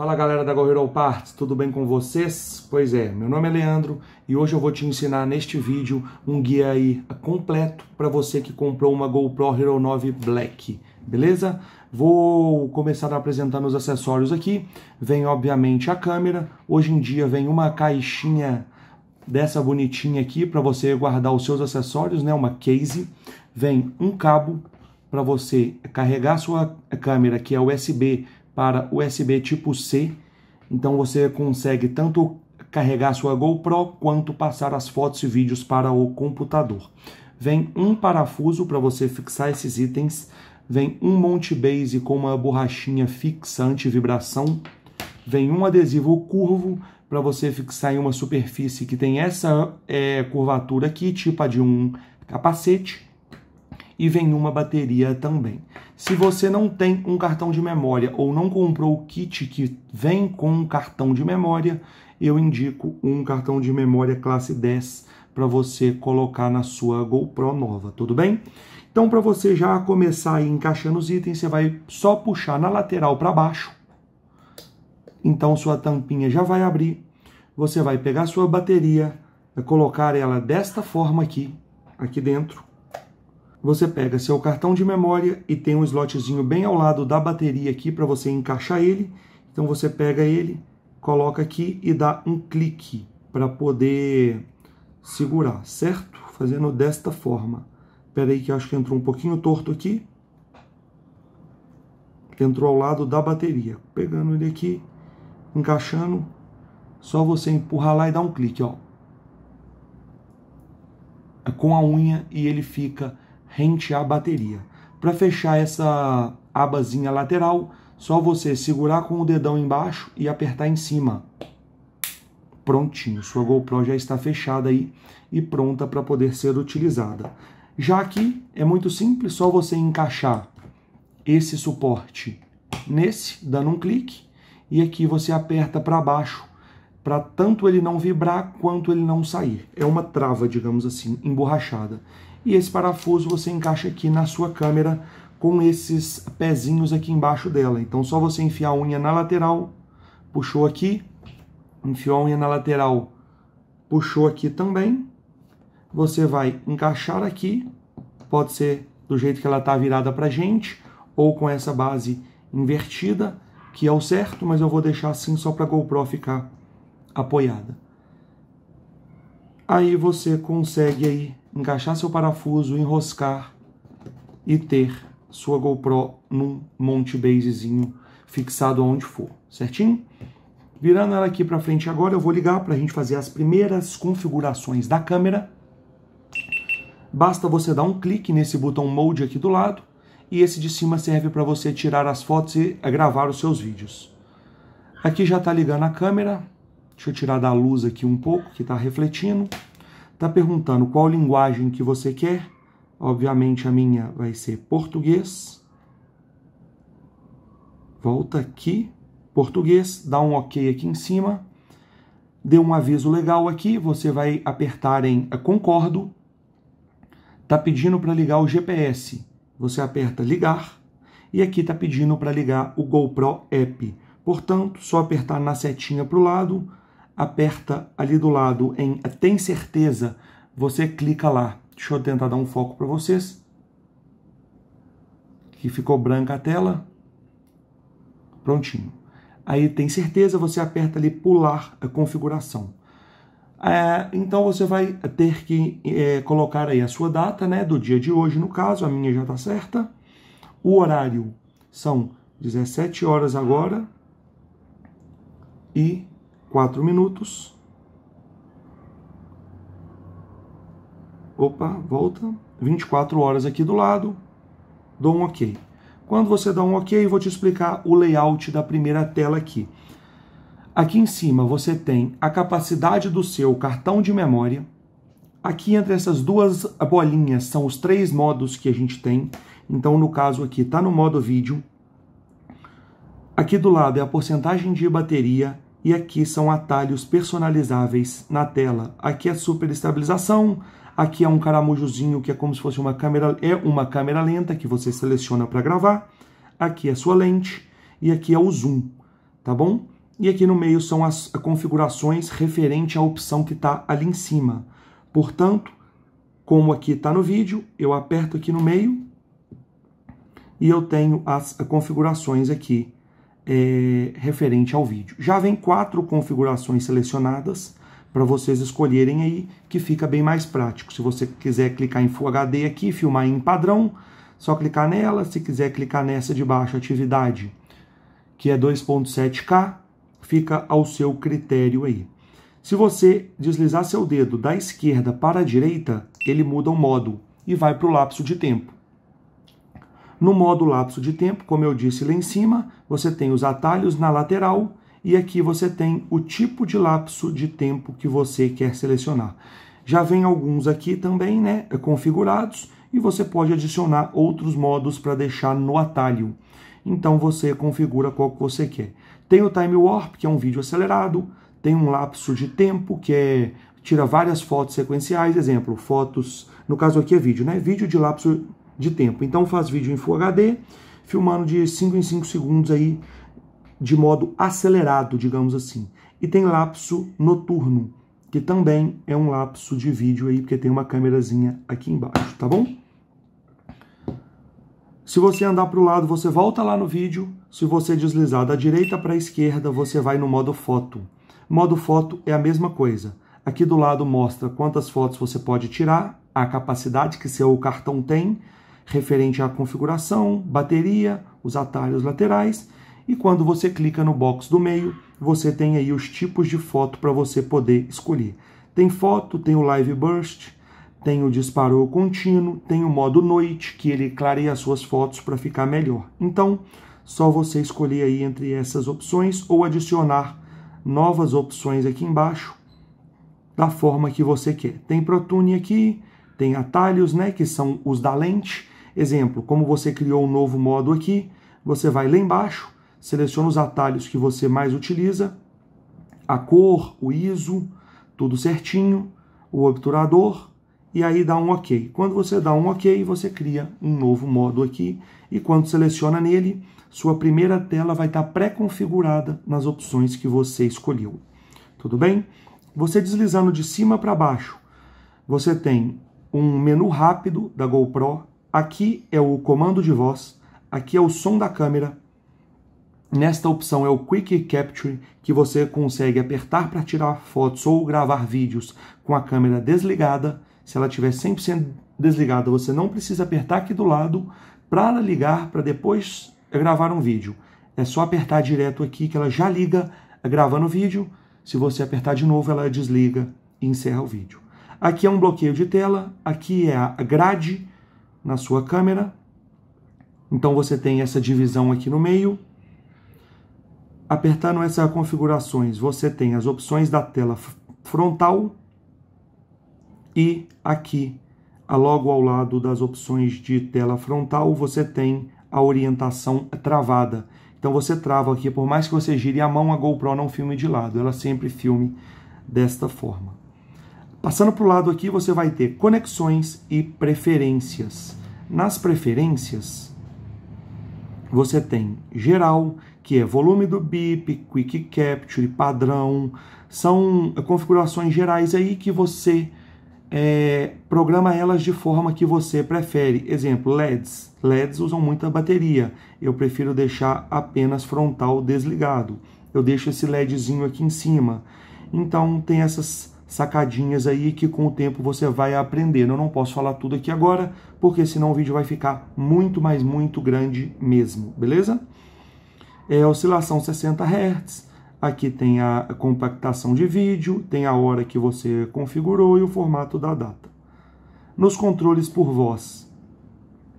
Fala galera da Go Hero Parts, tudo bem com vocês? Pois é, meu nome é Leandro e hoje eu vou te ensinar neste vídeo um guia aí completo para você que comprou uma GoPro Hero 9 Black, beleza? Vou começar apresentando os acessórios aqui, vem obviamente a câmera, hoje em dia vem uma caixinha dessa bonitinha aqui para você guardar os seus acessórios, né? uma case, vem um cabo para você carregar sua câmera que é USB para USB tipo C. Então você consegue tanto carregar sua GoPro quanto passar as fotos e vídeos para o computador. Vem um parafuso para você fixar esses itens, vem um monte base com uma borrachinha fixa vibração vem um adesivo curvo para você fixar em uma superfície que tem essa é, curvatura aqui, tipo a de um capacete, e vem uma bateria também. Se você não tem um cartão de memória ou não comprou o kit que vem com um cartão de memória, eu indico um cartão de memória classe 10 para você colocar na sua GoPro nova, tudo bem? Então, para você já começar aí encaixando os itens, você vai só puxar na lateral para baixo. Então, sua tampinha já vai abrir. Você vai pegar sua bateria, colocar ela desta forma aqui, aqui dentro você pega seu cartão de memória e tem um slotzinho bem ao lado da bateria aqui para você encaixar ele. Então você pega ele, coloca aqui e dá um clique para poder segurar, certo? Fazendo desta forma. Espera aí que acho que entrou um pouquinho torto aqui. Entrou ao lado da bateria. Pegando ele aqui, encaixando, só você empurrar lá e dar um clique, ó. É com a unha e ele fica rente à bateria. Para fechar essa abazinha lateral, só você segurar com o dedão embaixo e apertar em cima. Prontinho, sua GoPro já está fechada aí e pronta para poder ser utilizada. Já aqui é muito simples, só você encaixar esse suporte nesse, dando um clique, e aqui você aperta para baixo para tanto ele não vibrar quanto ele não sair. É uma trava, digamos assim, emborrachada. E esse parafuso você encaixa aqui na sua câmera com esses pezinhos aqui embaixo dela. Então só você enfiar a unha na lateral, puxou aqui, enfiou a unha na lateral, puxou aqui também. Você vai encaixar aqui, pode ser do jeito que ela está virada para gente, ou com essa base invertida, que é o certo, mas eu vou deixar assim só para a GoPro ficar apoiada aí você consegue aí encaixar seu parafuso, enroscar e ter sua GoPro num monte basezinho fixado aonde for, certinho? Virando ela aqui para frente agora, eu vou ligar para a gente fazer as primeiras configurações da câmera. Basta você dar um clique nesse botão Mode aqui do lado e esse de cima serve para você tirar as fotos e gravar os seus vídeos. Aqui já está ligando a câmera, Deixa eu tirar da luz aqui um pouco, que está refletindo. Está perguntando qual linguagem que você quer. Obviamente a minha vai ser português. Volta aqui, português, dá um OK aqui em cima. Deu um aviso legal aqui, você vai apertar em concordo. Está pedindo para ligar o GPS. Você aperta ligar e aqui está pedindo para ligar o GoPro app. Portanto, só apertar na setinha para o lado, aperta ali do lado em Tem Certeza, você clica lá. Deixa eu tentar dar um foco para vocês. Que ficou branca a tela. Prontinho. Aí tem certeza, você aperta ali pular a configuração. É, então você vai ter que é, colocar aí a sua data, né, do dia de hoje, no caso, a minha já está certa. O horário são 17 horas agora e 4 minutos. Opa, volta. 24 horas aqui do lado. Dou um OK. Quando você dá um OK, vou te explicar o layout da primeira tela aqui. Aqui em cima você tem a capacidade do seu cartão de memória. Aqui entre essas duas bolinhas são os três modos que a gente tem. Então, no caso aqui, está no modo vídeo. Aqui do lado é a porcentagem de bateria e aqui são atalhos personalizáveis na tela. Aqui é super estabilização, aqui é um caramujozinho que é como se fosse uma câmera, é uma câmera lenta que você seleciona para gravar. Aqui é sua lente e aqui é o zoom, tá bom? E aqui no meio são as configurações referente à opção que está ali em cima. Portanto, como aqui está no vídeo, eu aperto aqui no meio e eu tenho as configurações aqui é, referente ao vídeo. Já vem quatro configurações selecionadas para vocês escolherem aí, que fica bem mais prático. Se você quiser clicar em Full HD aqui, filmar em padrão, só clicar nela. Se quiser clicar nessa de baixa atividade, que é 2.7K, fica ao seu critério aí. Se você deslizar seu dedo da esquerda para a direita, ele muda o modo e vai para o lapso de tempo. No modo lapso de tempo, como eu disse lá em cima, você tem os atalhos na lateral e aqui você tem o tipo de lapso de tempo que você quer selecionar. Já vem alguns aqui também, né, é configurados, e você pode adicionar outros modos para deixar no atalho. Então você configura qual que você quer. Tem o Time Warp, que é um vídeo acelerado, tem um lapso de tempo, que é tira várias fotos sequenciais, exemplo, fotos, no caso aqui é vídeo, né? Vídeo de lapso de tempo. Então faz vídeo em Full HD, filmando de 5 em 5 segundos aí, de modo acelerado, digamos assim. E tem lapso noturno, que também é um lapso de vídeo aí, porque tem uma câmerazinha aqui embaixo, tá bom? Se você andar para o lado, você volta lá no vídeo. Se você deslizar da direita para a esquerda, você vai no modo foto. Modo foto é a mesma coisa. Aqui do lado mostra quantas fotos você pode tirar, a capacidade que seu cartão tem, referente à configuração, bateria, os atalhos laterais. E quando você clica no box do meio, você tem aí os tipos de foto para você poder escolher. Tem foto, tem o Live Burst, tem o disparo contínuo, tem o modo noite, que ele clareia as suas fotos para ficar melhor. Então, só você escolher aí entre essas opções ou adicionar novas opções aqui embaixo da forma que você quer. Tem ProTune aqui, tem atalhos, né, que são os da lente, Exemplo, como você criou um novo modo aqui, você vai lá embaixo, seleciona os atalhos que você mais utiliza, a cor, o ISO, tudo certinho, o obturador, e aí dá um OK. Quando você dá um OK, você cria um novo modo aqui, e quando seleciona nele, sua primeira tela vai estar pré-configurada nas opções que você escolheu. Tudo bem? Você deslizando de cima para baixo, você tem um menu rápido da GoPro Aqui é o comando de voz, aqui é o som da câmera. Nesta opção é o Quick Capture, que você consegue apertar para tirar fotos ou gravar vídeos com a câmera desligada. Se ela estiver 100% desligada, você não precisa apertar aqui do lado para ligar para depois gravar um vídeo. É só apertar direto aqui que ela já liga gravando o vídeo. Se você apertar de novo, ela desliga e encerra o vídeo. Aqui é um bloqueio de tela, aqui é a grade, na sua câmera. Então você tem essa divisão aqui no meio. Apertando essas configurações, você tem as opções da tela frontal e aqui, logo ao lado das opções de tela frontal, você tem a orientação travada. Então você trava aqui, por mais que você gire a mão, a GoPro não filme de lado, ela sempre filme desta forma. Passando para o lado aqui, você vai ter conexões e preferências. Nas preferências, você tem geral, que é volume do BIP, quick capture, padrão, são configurações gerais aí que você é, programa elas de forma que você prefere. Exemplo, LEDs. LEDs usam muita bateria. Eu prefiro deixar apenas frontal desligado. Eu deixo esse LEDzinho aqui em cima. Então tem essas sacadinhas aí que com o tempo você vai aprender. Eu não posso falar tudo aqui agora, porque senão o vídeo vai ficar muito, mais muito grande mesmo, beleza? É oscilação 60 Hz, aqui tem a compactação de vídeo, tem a hora que você configurou e o formato da data. Nos controles por voz,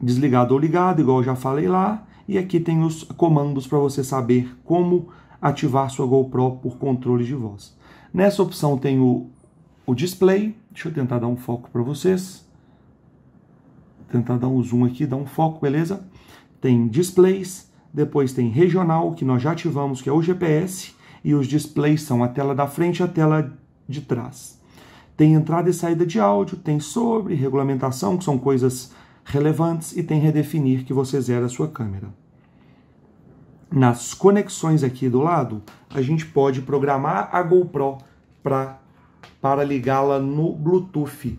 desligado ou ligado, igual eu já falei lá, e aqui tem os comandos para você saber como ativar sua GoPro por controle de voz. Nessa opção tem o o display, deixa eu tentar dar um foco para vocês. Tentar dar um zoom aqui, dar um foco, beleza? Tem displays, depois tem regional, que nós já ativamos, que é o GPS, e os displays são a tela da frente e a tela de trás. Tem entrada e saída de áudio, tem sobre, regulamentação, que são coisas relevantes, e tem redefinir, que você zera a sua câmera. Nas conexões aqui do lado, a gente pode programar a GoPro para para ligá-la no Bluetooth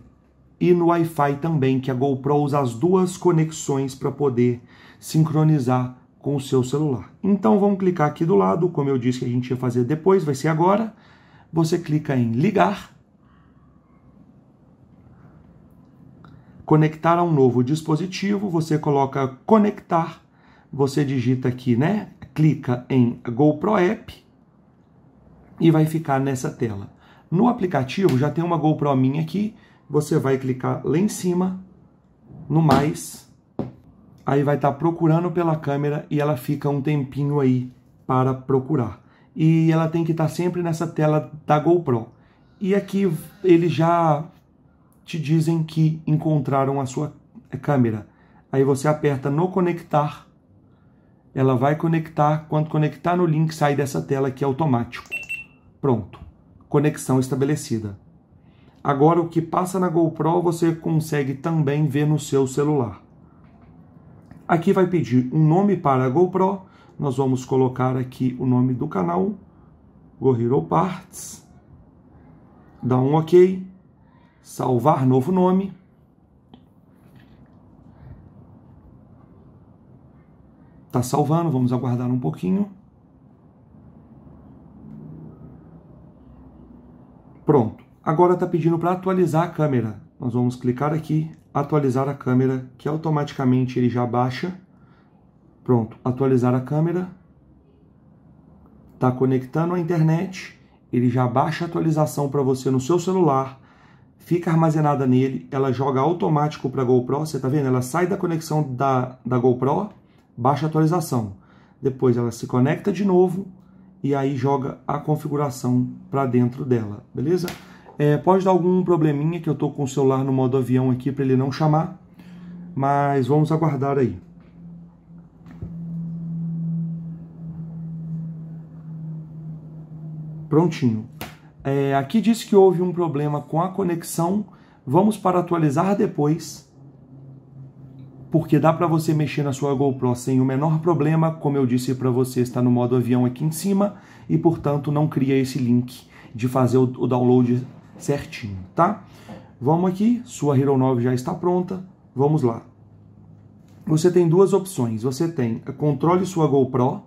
e no Wi-Fi também, que a GoPro usa as duas conexões para poder sincronizar com o seu celular. Então vamos clicar aqui do lado, como eu disse que a gente ia fazer depois, vai ser agora. Você clica em ligar, conectar a um novo dispositivo, você coloca conectar, você digita aqui, né? Clica em GoPro App e vai ficar nessa tela. No aplicativo já tem uma GoPro minha aqui, você vai clicar lá em cima no mais, aí vai estar tá procurando pela câmera e ela fica um tempinho aí para procurar. E ela tem que estar tá sempre nessa tela da GoPro. E aqui eles já te dizem que encontraram a sua câmera. Aí você aperta no conectar, ela vai conectar, quando conectar no link sai dessa tela aqui automático. Pronto conexão estabelecida. Agora, o que passa na GoPro você consegue também ver no seu celular. Aqui vai pedir um nome para a GoPro. Nós vamos colocar aqui o nome do canal, Go Parts. Dá um OK. Salvar novo nome. Está salvando, vamos aguardar um pouquinho. Pronto. Agora está pedindo para atualizar a câmera. Nós vamos clicar aqui, atualizar a câmera, que automaticamente ele já baixa. Pronto, atualizar a câmera. Está conectando a internet. Ele já baixa a atualização para você no seu celular. Fica armazenada nele. Ela joga automático para a GoPro. Você está vendo? Ela sai da conexão da, da GoPro, baixa a atualização. Depois ela se conecta de novo, e aí joga a configuração para dentro dela, beleza? É, pode dar algum probleminha que eu estou com o celular no modo avião aqui para ele não chamar, mas vamos aguardar aí. Prontinho. É, aqui diz que houve um problema com a conexão, vamos para atualizar depois porque dá para você mexer na sua GoPro sem o menor problema, como eu disse para você, está no modo avião aqui em cima e portanto não cria esse link de fazer o, o download certinho, tá? Vamos aqui, sua Hero 9 já está pronta, vamos lá. Você tem duas opções, você tem controle sua GoPro,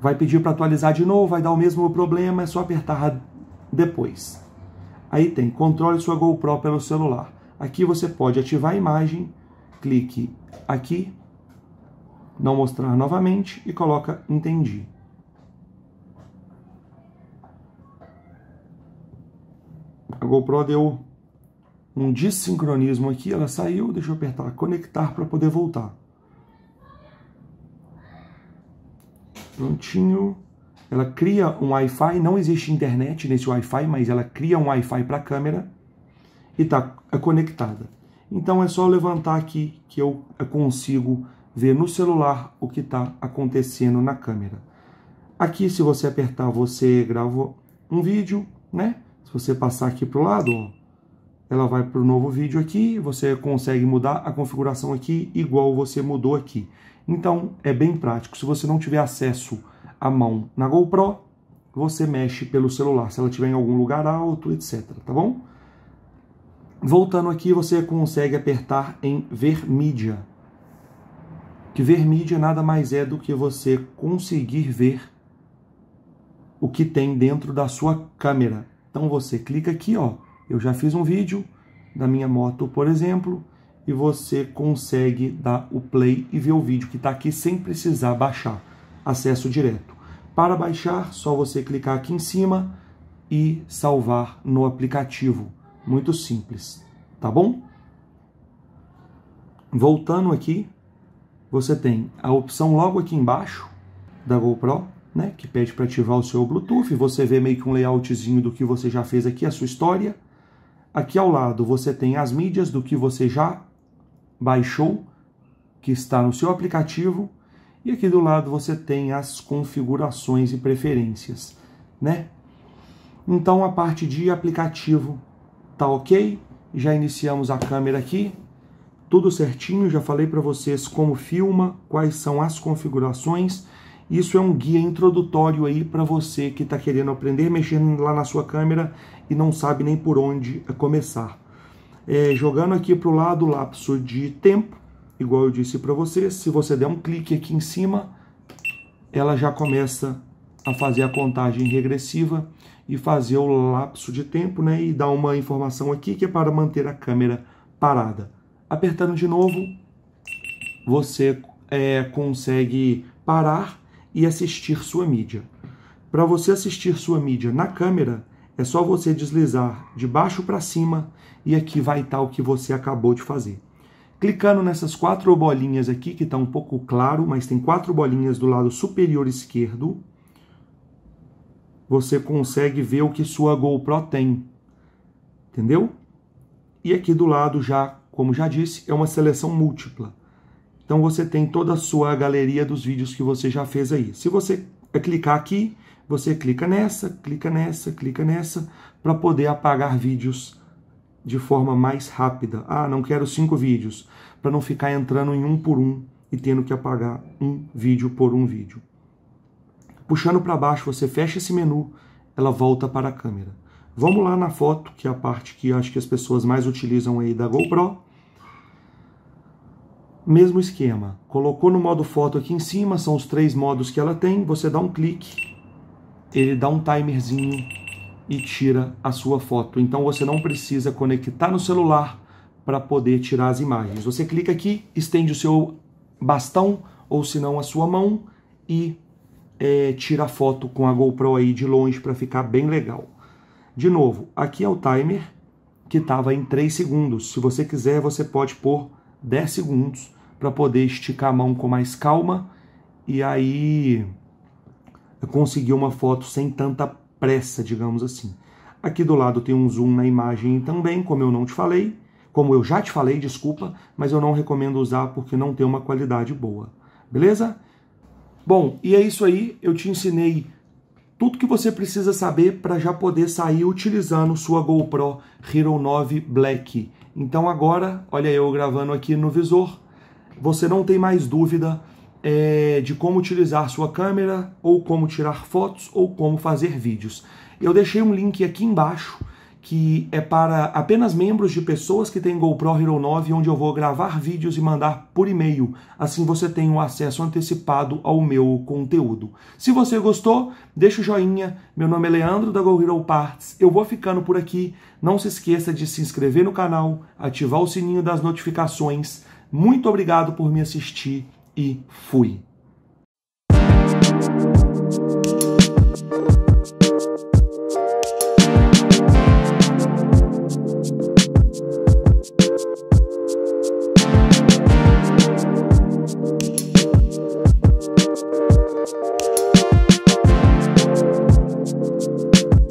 vai pedir para atualizar de novo, vai dar o mesmo problema, é só apertar depois. Aí tem controle sua GoPro pelo celular. Aqui você pode ativar a imagem, clique aqui, não mostrar novamente e coloca entendi. A GoPro deu um desincronismo aqui, ela saiu, deixa eu apertar conectar para poder voltar. Prontinho. Ela cria um Wi-Fi, não existe internet nesse Wi-Fi, mas ela cria um Wi-Fi para a câmera e está conectada. Então é só levantar aqui que eu consigo ver no celular o que está acontecendo na câmera. Aqui, se você apertar, você grava um vídeo, né? Se você passar aqui para o lado, ó, ela vai para o novo vídeo aqui, você consegue mudar a configuração aqui igual você mudou aqui. Então, é bem prático. Se você não tiver acesso à mão na GoPro, você mexe pelo celular, se ela estiver em algum lugar alto, etc, tá bom? Voltando aqui, você consegue apertar em ver mídia. Que ver mídia nada mais é do que você conseguir ver o que tem dentro da sua câmera. Então você clica aqui, ó. Eu já fiz um vídeo da minha moto, por exemplo, e você consegue dar o play e ver o vídeo que está aqui sem precisar baixar. Acesso direto. Para baixar, só você clicar aqui em cima e salvar no aplicativo muito simples, tá bom? Voltando aqui, você tem a opção logo aqui embaixo da GoPro, né, que pede para ativar o seu Bluetooth, você vê meio que um layoutzinho do que você já fez aqui, a sua história. Aqui ao lado você tem as mídias do que você já baixou, que está no seu aplicativo, e aqui do lado você tem as configurações e preferências, né? Então a parte de aplicativo Tá ok? Já iniciamos a câmera aqui. Tudo certinho, já falei para vocês como filma, quais são as configurações. Isso é um guia introdutório aí para você que está querendo aprender mexendo lá na sua câmera e não sabe nem por onde começar. É, jogando aqui para o lado o lapso de tempo, igual eu disse para vocês, se você der um clique aqui em cima, ela já começa a fazer a contagem regressiva e fazer o lapso de tempo, né? E dar uma informação aqui que é para manter a câmera parada. Apertando de novo, você é, consegue parar e assistir sua mídia. Para você assistir sua mídia na câmera, é só você deslizar de baixo para cima e aqui vai estar tá o que você acabou de fazer. Clicando nessas quatro bolinhas aqui, que está um pouco claro, mas tem quatro bolinhas do lado superior esquerdo, você consegue ver o que sua GoPro tem. Entendeu? E aqui do lado já, como já disse, é uma seleção múltipla. Então você tem toda a sua galeria dos vídeos que você já fez aí. Se você é, clicar aqui, você clica nessa, clica nessa, clica nessa, para poder apagar vídeos de forma mais rápida. Ah, não quero cinco vídeos, para não ficar entrando em um por um e tendo que apagar um vídeo por um vídeo. Puxando para baixo, você fecha esse menu, ela volta para a câmera. Vamos lá na foto, que é a parte que acho que as pessoas mais utilizam aí da GoPro. Mesmo esquema. Colocou no modo foto aqui em cima, são os três modos que ela tem. Você dá um clique, ele dá um timerzinho e tira a sua foto. Então você não precisa conectar no celular para poder tirar as imagens. Você clica aqui, estende o seu bastão ou se não a sua mão e é, tira foto com a GoPro aí de longe para ficar bem legal. De novo, aqui é o timer que estava em 3 segundos. Se você quiser, você pode pôr 10 segundos para poder esticar a mão com mais calma e aí conseguir uma foto sem tanta pressa, digamos assim. Aqui do lado tem um zoom na imagem também, como eu não te falei, como eu já te falei, desculpa, mas eu não recomendo usar porque não tem uma qualidade boa. Beleza? Bom, e é isso aí. Eu te ensinei tudo que você precisa saber para já poder sair utilizando sua GoPro Hero 9 Black. Então agora, olha eu gravando aqui no visor, você não tem mais dúvida é, de como utilizar sua câmera, ou como tirar fotos, ou como fazer vídeos. Eu deixei um link aqui embaixo que é para apenas membros de pessoas que têm GoPro Hero 9, onde eu vou gravar vídeos e mandar por e-mail. Assim você tem o um acesso antecipado ao meu conteúdo. Se você gostou, deixa o joinha. Meu nome é Leandro da Go Hero Parts. Eu vou ficando por aqui. Não se esqueça de se inscrever no canal, ativar o sininho das notificações. Muito obrigado por me assistir e fui.